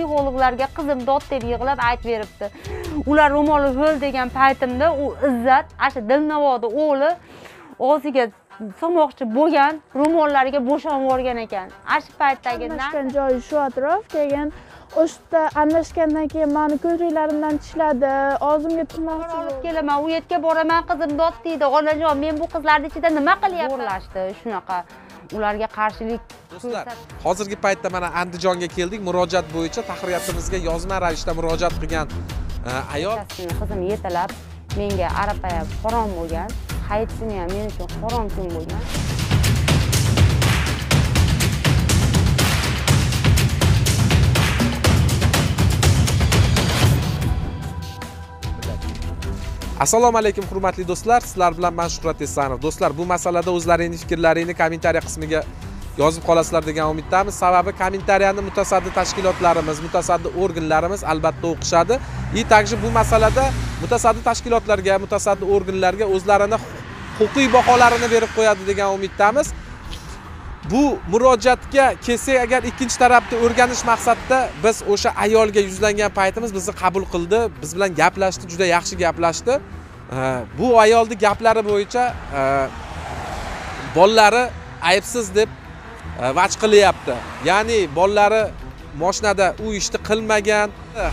psixologlarga qizim dod deb yig'lab aytib beribdi ular ro'moli ho'l degan paytimda u izzat ana shu o'g'li og'ziga so'moqchi bo'lgan ro'mollariga bo'shab yuborgan ekan ana shu paytdagi almashgan joyi shu atrof keyin o'sha anlashgandan almashgandan keyin mani ko'kraklarimdan tishladi og'zimga tushmoqchi olib kelaman u yerga boraman qizim dod deydi onajon men bu qizlarni ichida nima qilyapman xo'rlashdi shunaqa ularga qarshilik do'stlar hozirgi paytda mana andijonga keldik murojaat bo'yicha tahriyatimizga yozma ravishda murojaat qilgan e, ayol qizim yetalab menga arapa harom bo'lgan hayitsini ham men uchun harom kun bo'lgan assalomu alaykum hurmatli do'stlar sizlar bilan man shuhrat esanov do'stlar bu masalada o'zlaringni fikrlaringni kommentariya qismiga yozib qolasizlar degan umiddamiz sababi kommentariyani mutasaddi tashkilotlarimiz mutasaddi organlarimiz albatta o'qishadi и также bu masalada mutasaddi tashkilotlarga mutasaddi organlarga o'zlarini huquqiy baholarini berib qo'yadi degan umiddamiz bu murojaatga kelsak agar ikkinchi tarafni o'rganish maqsadida biz o'sha ayolga yuzlangan paytimiz bizni qabul qildi biz bilan gaplashdi juda yaxshi gaplashdi bu ayolni gaplari bo'yicha bolalari aybsiz deb vaj qilyapti ya'ni bolalari moshinada u ishni qilmagan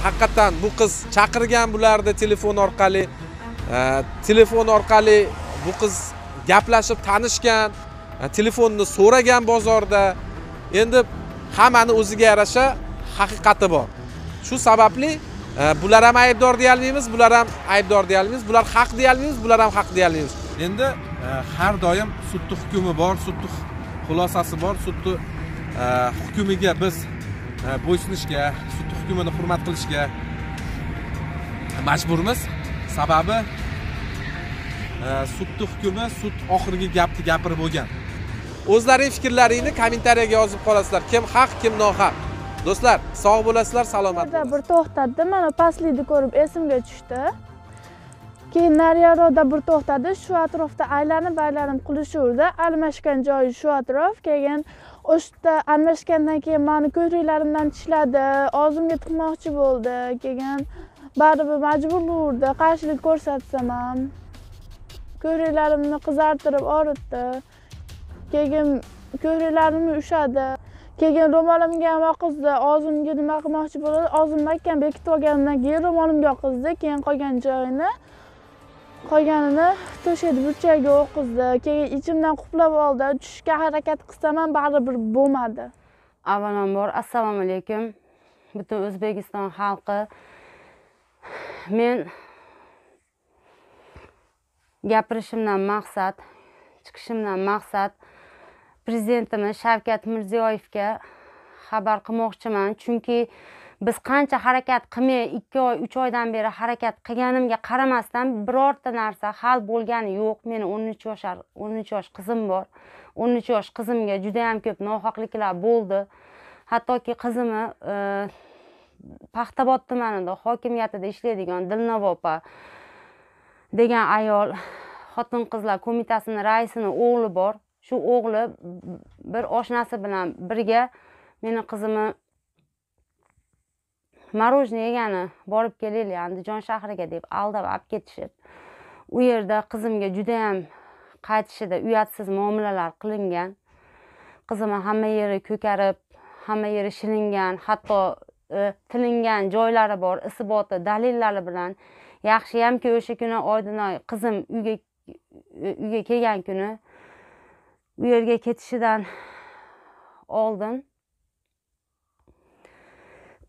haqiqatdan bu qiz chaqirgan bularni telefon orqali telefon orqali bu qiz gaplashib tanishgan telefonni so'ragan bozorda endi hammani o'ziga yarasha haqiqati bor shu sababli bular ham aybdor olmaymiz bular ham aybdor olmaymiz bular haq olmaymiz bular ham haq olmaymiz endi e, har doim sudni hukmi bor sudni xulosasi bor sudni e, hukmiga biz e, bo'ysunishga sudni hukmini hurmat qilishga majburmiz sababi sudni hukmi sud oxirgi gapni gapirib bo'lgan o'zlaring fikrlaringni kommentariyaga yozib qolasizlar kim haq kim nohaq do'stlar sog' bo'lasizlar salomat bo'lasiz bir to'xtatdi mana pastlikni ko'rib esimga tushdi keyin nariyaroqda bir to'xtadi shu atrofda aylanib aylanib qilishuvdi almashgan joyi shu atrof keyin o'sha almashgandan keyin meni ko'zlarimdan tishladi og'zimga tiqmoqchi bo'ldi keyin baribir majbur bo'ldi, qarshilik ko'rsatsam ham ko'kraklarimni qizartirib oritdi. keyin ko'zlarimni ushadi keyin ro'molimga ham oqizdi og'zimga nima qilmoqchi bo'ldi og'zimni mahkam bekitib olgandan keyin ro'molimga oqizdi keyin qolgan joyini qolganini to'shakni burchagiga o'qizdi keyin ichimdan quplab oldi tushishga harakat qilsam ham baribir bo'lmadi avvalambor assalomu alaykum butun o'zbekiston xalqi men gapirishimdan maqsad chiqishimdan maqsad prezidentimiz shavkat mirziyoyevga xabar qilmoqchiman chunki biz qancha harakat qilmay ikki oy uch oydan beri harakat qilganimga qaramasdan birorta narsa hal bo'lgani yo'q meni o'n uch yoshar o'n uch yosh qizim bor o'n uch yosh qizimga judayam ko'p nohaqliklar bo'ldi hattoki qizimni e, paxtabod tumanida hokimiyatida ishlaydigan dilnova opa degan ayol xotin qizlar qo'mitasini raisini o'g'li bor shu o'g'li bir oshnasi bilan birga meni qizimni мороженое yegani borib kelaylik andijon shahriga deb aldab olib ketishib u yerda qizimga judayam qaytishida uyatsiz muomalalar qilingan qizimni hamma yeri ko'karib hamma yeri shilingan hatto e, tilingan joylari bor isboti dalillari bilan yaxshiyamki o'sha kuni oydinoy qizim uyga e, uyga kelgan kuni bu yerga ketishidan oldin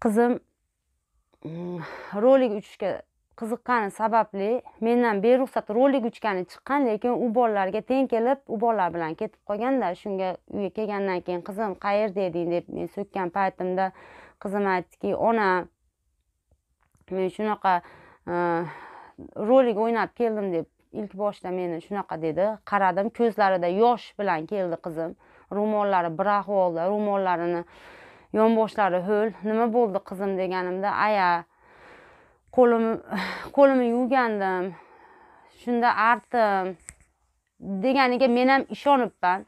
qizim hmm, rolik uchishga qiziqqani sababli mendan beruxsat rolik uchgani chiqqan lekin u bolalarga teng kelib u bolalar bilan ketib qolganda shunga uyga kelgandan keyin qizim qayerda eding deb men so'kkan paytimda qizim aytdiki ona men shunaqa eh, rolik o'ynab keldim deb ilk boshda meni shunaqa dedi qaradim ko'zlarida yosh bilan keldi qizim ro'mollari bir ahvolda ro'mollarini yonboshlari ho'l nima bo'ldi qizim deganimda aya qo'lim qo'limni yuvgandim shunda artdim deganiga men ham ishonibman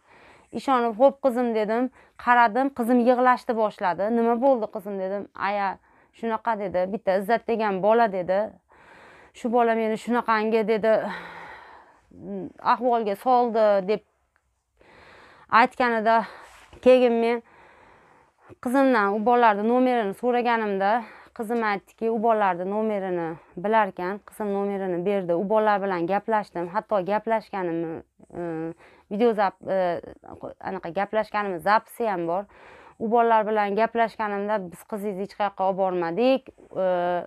ishonib xo'p qizim dedim qaradim qizim yig'lashni boshladi nima bo'ldi qizim dedim aya shunaqa dedi bitta izzat degan bola dedi shu bola meni shunaqangi dedi ahvolga soldi deb aytganida keyin men qizimdan u bolalarni nomerini so'raganimda qizim aytdiki u bolalarni nomerini bilarkan qizim nomerini berdi u bolalar bilan gaplashdim hatto gaplashganimni e, video zap e, anaqa gaplashganimiz zapisi ham bor u bolalar bilan gaplashganimda biz qizingizni hech qayoqqa olib bormadik e,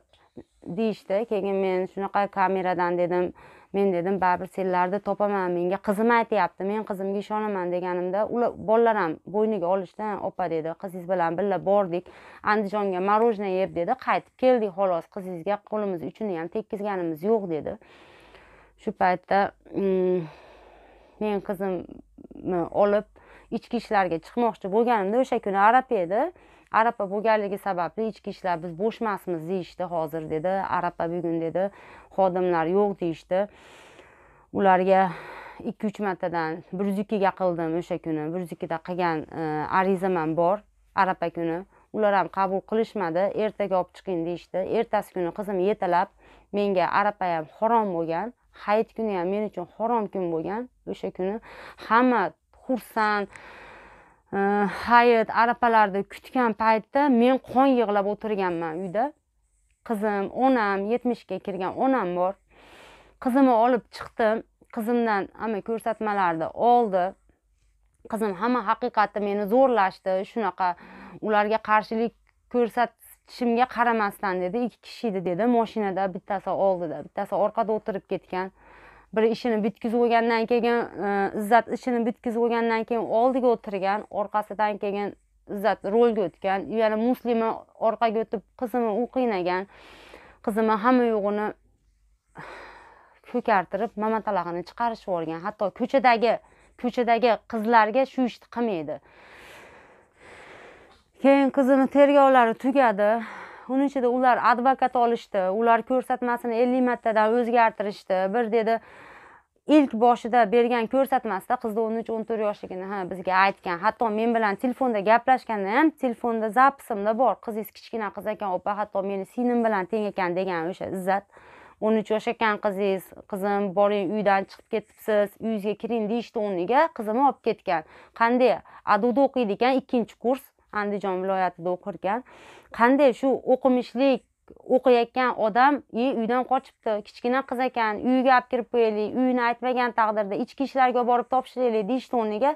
deyishdi keyin men shunaqa kameradan dedim men dedim baribir senlarni topaman menga qizim aytyapti men qizimga ishonaman deganimda ular bolalar ham bo'yniga olishdi opa dedi qiziz bilan birga bordik andijonga мороженое yeb dedi qaytib keldik xolos qizingizga qo'limiz uchini ham tekkizganimiz yo'q dedi shu paytda mm, men qizimni olib ichki ishlarga chiqmoqchi bo'lganimda o'sha kuni arab edi arapa bo'lganligi sababli ichki ishlar biz bo'shmasmiz deyishdi hozir dedi arapa bugun dedi xodimlar yo'q deyishdi ularga ikki uch martadan bir yuz ikkiga qildim o'sha kuni bir yuz ikkida qilgan e, arizam ham bor arapa kuni ular ham qabul qilishmadi ertaga olib chiqing deyishdi ertasi kuni qizim yetalab menga arapa ham harom bo'lgan hayit kuni ham men uchun harom kun bo'lgan o'sha kuni hamma xursand Э, hayit arafalарды kutgan paytda men qon yig'lab o'tirganman uyda qizim onam yetmishga kirgan onam bor qizimni olib chiqdim qizimdan hamma ko'rsatmalarni oldi qizim hamma haqiqatni meni zo'rlashdi shunaqa ularga qarshilik ko'rsatishimga qaramasdan dedi ikki kishi edi dedi moshinada bittasi oldida bittasi orqada o'tirib ketgan bir ishini bitkazib bo'lgandan keyin e, izzat ishini bitkazib bo'lgandan keyin oldiga o'tirgan orqasidan keyin izzat rolga o'tgan yana muslima orqaga o'tib qizini u qiynagan qizimni hamma yo'g'ini ko'kartirib mamatalag'ini chiqarishib yuborgan hatto ko'chadagi ko'chadagi qizlarga shu ishni qilmaydi keyin qizimni tergovlari tugadi uning ichida ular advokat olishdi ular ko'rsatmasini ellik martadan o'zgartirishdi bir dedi ilk boshida bergan ko'rsatmasida qizni o'n uch o'n to'rt yoshligini ha bizga aytgan hatto men bilan telefonda gaplashganda ham telefonda zapisimda bor qizingiz kichkina qiz ekan opa hatto meni singlim bilan teng ekan degan o'sha izzat o'n uch yosh ekan qizingiz qizim boring uydan chiqib ketibsiz uyingizga kiring deyishni o'rniga qizimni olib ketgan qanday aduda o'qiydi ekan ikkinchi kurs andijon viloyatida o'qirgan qanday shu o'qimishlik o'qiyotgan odam e uydan qochibdi kichkina qiz ekan uyiga olib kirib qo'yaylik uyini aytmagan taqdirda ichki ishlarga olib borib topshiraylik deyishdi o'rniga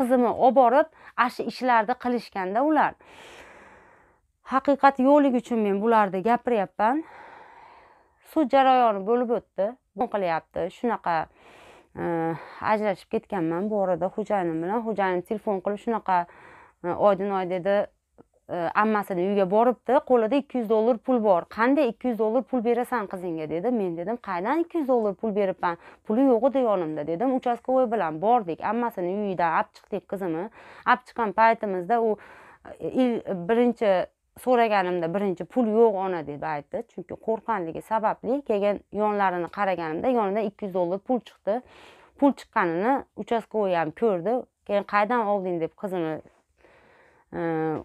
qizimni olib borib ana shu ishlarni qilishganda ular haqiqat yo'qligi uchun men bularni gapiryapman sud jarayoni bo'lib o'tdi qilyapti shunaqa e, ajrashib ketganman bu orada xo'jayinim bilan xo'jayinim telefon qilib shunaqa oydinoy dedi e, ammasi uyiga uyga boribdi qo'lida ikki yuz dollar pul bor qanday ikki yuz dollar pul berasan qizingga dedi men dedim qaydan ikki yuz dollar pul beribman puli yo'q edi yonimda dedim uchastkavoy bilan bordik ammasini uyidan olib chiqdik qizimni olib chiqqan paytimizda u e, birinchi so'raganimda birinchi pul yo'q ona deb aytdi chunki qo'rqqanligi sababli keyin yonlarini qaraganimda yonida ikki yuz dollar pul chiqdi pul chiqqanini uchastkavoy ham ko'rdi keyin qaydan olding deb qizimni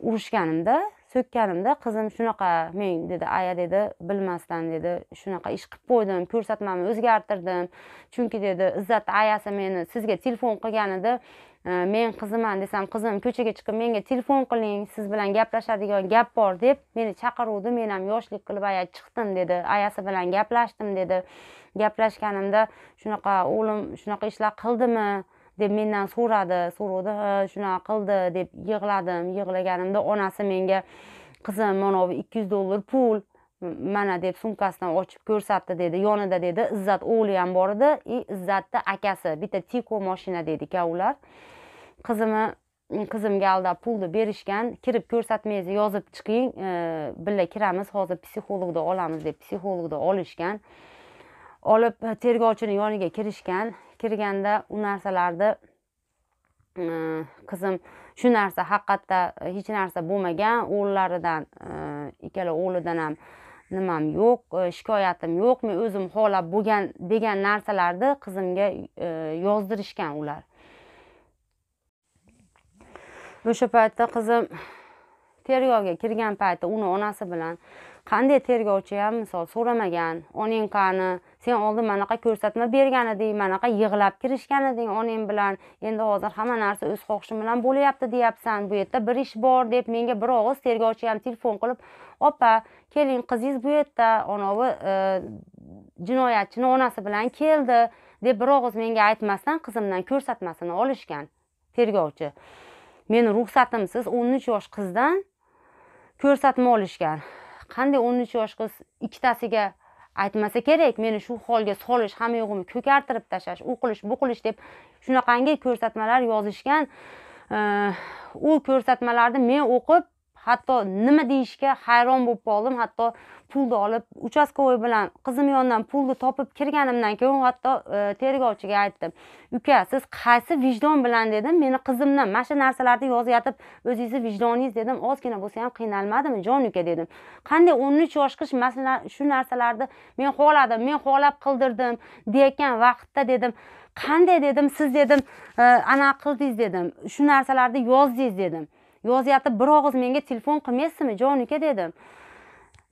urushganimda so'kkanimda qizim shunaqa men dedi aya dedi bilmasdan dedi shunaqa ish qilib qo'ydim ko'rsatmamni o'zgartirdim chunki dedi izzat ayasi meni sizga telefon qilgan edi men qiziman desam qizim ko'chaga chiqib menga telefon qiling siz bilan gaplashadigan gap bor deb meni chaqiruvdi men ham yoshlik qilib aya chiqdim dedi ayasi bilan gaplashdim dedi gaplashganimda shunaqa o'g'lim shunaqa ishlar qildimi deb mendan so'radi so'radi shunaqa qildi deb yig'ladim yig'laganimda onasi menga qizim mana bu ikki yuz dollar pul mana deb sumkasidan ochib ko'rsatdi dedi yonida dedi izzat o'g'li ham bor edi и izzatni akasi bitta tiko moshina dedi ekan ular qizimni qizimga aldab pulni berishgan kirib ko'rsatmangizni yozib chiqing e, birga kiramiz hozir psixologni olamiz deb psixologni olishgan olib tergovchini yoniga kirishgan kirganda u narsalarni qizim shu narsa haqiqatda hech narsa bo'lmagan o'g'illaridan ikkala o'g'lidan ham nimam yo'q shikoyatim yo'q men o'zim xohlab bo'lgan degan narsalarni qizimga yozdirishgan ular o'sha paytda qizim tergovga kirgan payti uni onasi bilan qanday tergovchi ham misol so'ramagan qani sen oldin manaqa ko'rsatma bergan eding manaqa yig'lab kirishgan eding onang bilan endi hozir hamma narsa o'z xohishim bilan bo'lyapti deyapsan bu yerda bir ish bor deb menga bir og'iz tergovchi ham telefon qilib opa keling qizingiz bu yerda anovi e, jinoyatchini onasi bilan keldi deb bir og'iz menga aytmasdan qizimdan ko'rsatmasini olishgan tergovchi meni ruxsatimsiz o'n uch yosh qizdan ko'rsatma olishgan qanday o'n uch yosh qiz ikkitasiga aytmasa kerak meni shu holga solish hamma yo'g'imni ko'kartirib tashlash u qilish bu qilish deb shunaqangi ko'rsatmalar yozishgan u ko'rsatmalarni men o'qib hatto nima deyishga hayron bo'lib qoldim hatto pulni olib uchastkovoy bilan qizim yonidan pulni topib kirganimdan keyin hatto e, tergovchiga aytdim uka siz qaysi vijdon bilan dedim meni qizimdan mana shu narsalarni yozyotib o'zingizni vijdoningiz dedim ozgina bo'lsa ham qiynalmadimi jon uka dedim qanday o'n uch yosh qiz masalan shu narsalarni men xohladim men xohlab qildirdim deyotgan vaqtda dedim qanday dedim siz dedim e, anaqa qildingiz dedim shu narsalarni yozdingiz dedim yoz bir og'iz menga telefon qilmaysizmi jon uka dedim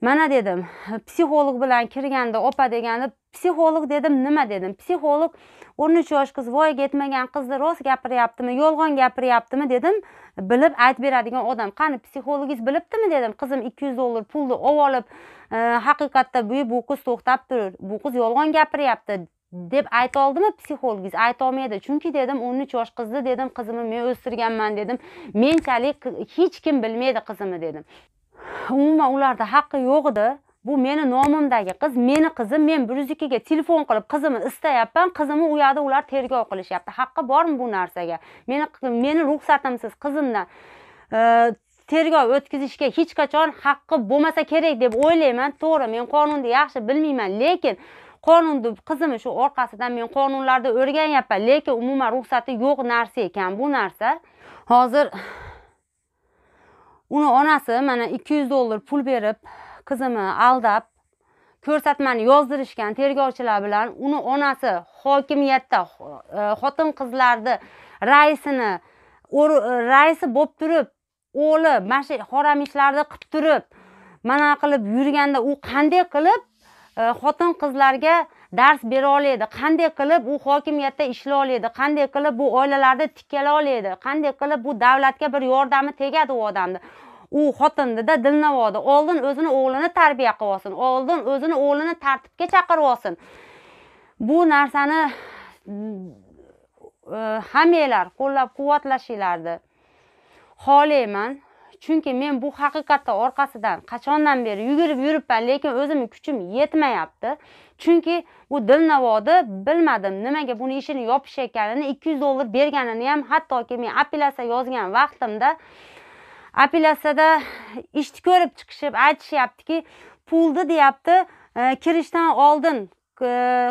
mana dedim psixolog bilan kirganda opa deganda psixolog dedim nima dedim psixolog o'n uch yosh qiz voyaga yetmagan qizni rost gapiryaptimi yolg'on gapiryaptimi dedim bilib aytib beradigan odam qani psixologingiz bilibdimi dedim qizim ikki yuz dollar pulni olib olib e, haqiqatda bu qiz to'xtab turib bu qiz yolg'on gapiryapti deb ayta oldimi psixologingiz aytolmaydi chunki dedim o'n uch yosh qizni dedim qizimni men o'stirganman dedim menchalik hech kim bilmaydi qizimni dedim umuman ularda haqqi yo'q edi bu meni nomimdagi qiz meni qizim men bir yuz ikkiga telefon qilib qizimni istayapman qizimni u yoqda ular tergov qilishyapti haqqi bormi bu narsaga meni meni ruxsatimsiz qizimdan e, tergov o'tkazishga hech qachon haqqi bo'lmasa kerak deb o'ylayman to'g'ri men qonunni yaxshi bilmayman lekin qonunni qizim shu orqasidan men qonunlarda o'rganyapman lekin umuman ruxsati yo'q narsa ekan bu narsa hozir uni onasi mana ikki yuz dollar pul berib qizimni aldab ko'rsatmani yozdirishgan tergovchilar bilan uni onasi hokimiyatda e, xotin qizlarni raisini raisi bo'lib turib o'g'li mana shu xoramishlarni qilib turib mana qilib yurganda u qanday qilib Э, xotin qizlarga dars bera oladi qanday qilib u hokimiyatda ishlay oladi qanday qilib bu oilalarni tikkala oladi qanday qilib bu davlatga bir yordami tegadi u odamni u xotinnida dilnavoda oldin o'zini o'g'lini tarbiya qilib olsin oldin o'zini o'g'lini tartibga chaqirib olsin bu narsani e, hammanglar qo'llab quvvatlashinglarni xohlayman chunki men bu haqiqatni orqasidan qachondan beri yugurib yuribman lekin o'zimni kuchim yetmayapti chunki bu dilnavodi bilmadim nimaga buni ishini yopishayotganini ikki yuz dollar berganini ham hattoki men apellyatsiya yozgan vaqtimda apellyatsiyada ishni ko'rib chiqishib aytishyaptiki pulni deyapti e, kirishdan oldin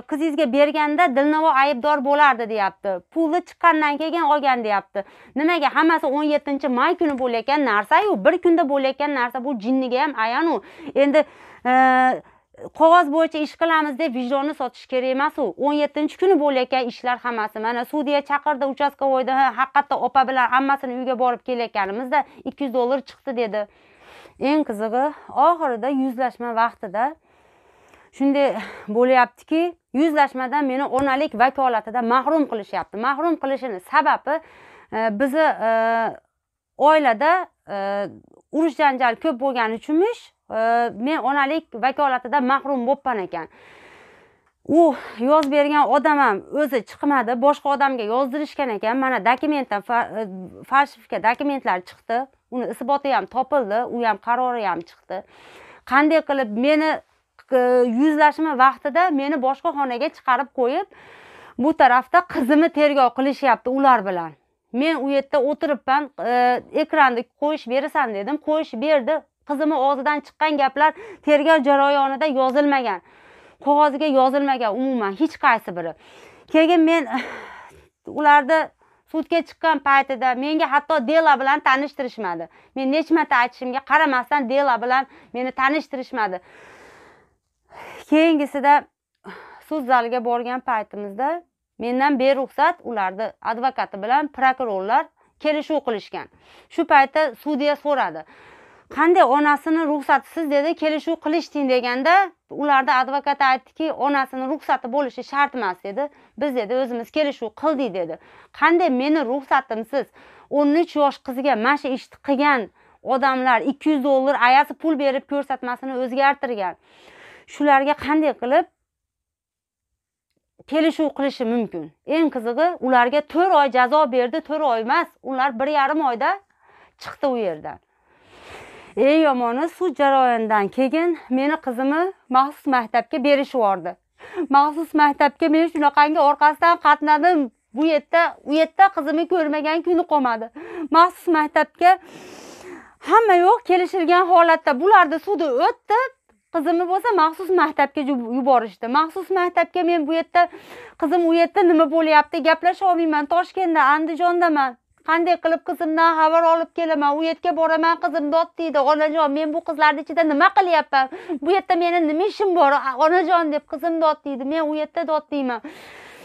qizingizga berganda dilnavo aybdor bo'lardi deyapti puli chiqqandan keyin olgan deyapti nimaga hammasi o'n yettinchi may kuni bo'layotgan narsayu bir kunda bo'layotgan narsa bu jinniga ham ayanu endi e, qog'oz bo'yicha ish qilamiz deb vijdonni sotish kerak emas u o'n yettinchi kuni bo'layotgan ishlar hammasi mana sudya chaqirdi uchastkavoyda haqiqatda opa bilan ammasini uyiga borib kelayotganimizda ikki yuz dollar chiqdi dedi eng qizig'i oxirida yuzlashma vaqtida shunday bo'lyaptiki yuzlashmadan meni onalik vakolatidan mahrum qilishyapti mahrum qilishini sababi e, bizni e, oilada e, urush janjal ko'p bo'lgani uchunmish men onalik vakolatidan mahrum bo'lgan ekan u yozib bergan odam ham o'zi chiqmadi boshqa odamga yozdirishgan ekan mana dokumentdan falsifika dokumentlar chiqdi uni isboti ham topildi u ham qarori ham chiqdi qanday qilib meni yuzlashma vaqtida meni boshqa xonaga chiqarib qo'yib bu tarafda qizimni tergov qilishyapti ular bilan men u yerda o'tiribman ekranni qo'yish berasan dedim qo'yish berdi qizimni og'zidan chiqqan gaplar tergov jarayonida yozilmagan qog'oziga yozilmagan umuman hech qaysi biri keyin men ularni sudga chiqqan paytida menga hatto dela bilan tanishtirishmadi men nechi marta aytishimga qaramasdan dela bilan meni tanishtirishmadi keyingisida sud zaliga borgan paytimizda mendan beruxsat ularni advokati bilan prokurorlar kelishuv qilishgan shu paytda sudya so'radi qanday onasini ruxsatisiz dedi kelishuv qilishding deganda ularni advokati aytdiki onasini ruxsati bo'lishi shart emas dedi biz dedi o'zimiz kelishuv qildik dedi qanday meni ruxsatimsiz o'n uch yosh qizga mana shu ishni qilgan odamlar ikki yuz dollar ayasi pul berib ko'rsatmasini o'zgartirgan shularga qanday qilib kelishuv qilishi mumkin eng qizig'i ularga to'rt oy jazo berdi to'rt oy emas ular bir yarim oyda chiqdi u yerdan eng yomoni sud jarayonidan keyin meni qizimni maxsus maktabga berishib yubordi maxsus maktabga men shunaqangi orqasidan qatnadim bu yerda u yerda qizimni ko'rmagan kuni qolmadi maxsus maktabga hamma yo'q kelishilgan holatda bularni sudi o'tdi qizimni bo'lsa maxsus maktabga yuborishdi maxsus maktabga men bu yerda qizim u yerda nima bo'lyapti gaplasha olmayman toshkentda andijondaman qanday qilib qizimdan xabar olib kelaman u yerga boraman qizim dod deydi onajon men bu qizlarni ichida nima qilyapman bu yerda meni nima ishim bor onajon deb qizim dod deydi men u yerda dod deyman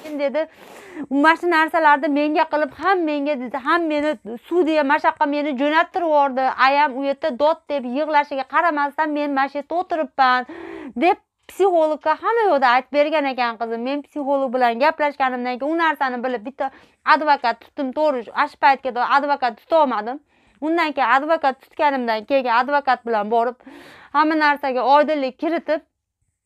lekin dedi mana shu narsalarni menga qilib ham menga dedi ham meni sudiya mana shu yoqqa meni jo'nattirib yubordi ayam u yerda dot deb yig'lashiga qaramasdan men mana shu yerda o'tiribman deb psixologga hamma yoqda aytib bergan ekan qizim men psixolog bilan gaplashganimdan keyin u narsani bilib bitta advokat tutdim to'g'ri ana shu paytgacha advokat tutolmadim undan keyin advokat tutganimdan keyin advokat bilan borib hamma narsaga oydinlik kiritib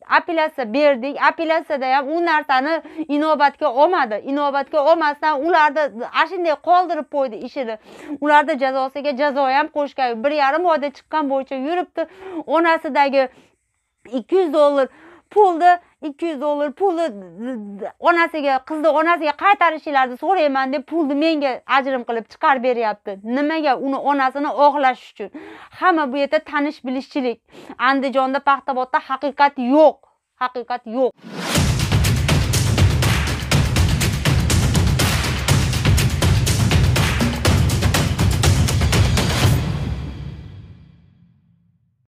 apellyatsiya berdik apellyatsiyada ham u narsani inobatga olmadi inobatga olmasdan ularni ana shunday qoldirib qo'ydi ishini ularni jazosiga jazo ham qo'shgan bir yarim oyda chiqqan bo'yicha yuribdi onasidagi ikki yuz dollar pulni 200 dollar pulni onasiga qizni onasiga qaytarishingizni so'rayman deb pulni menga ajrim qilib chiqarib beryapti nimaga uni onasini oqlash uchun hamma bu yerda tanish bilishchilik andijonda paxtabodda haqiqat yo'q haqiqat yo'q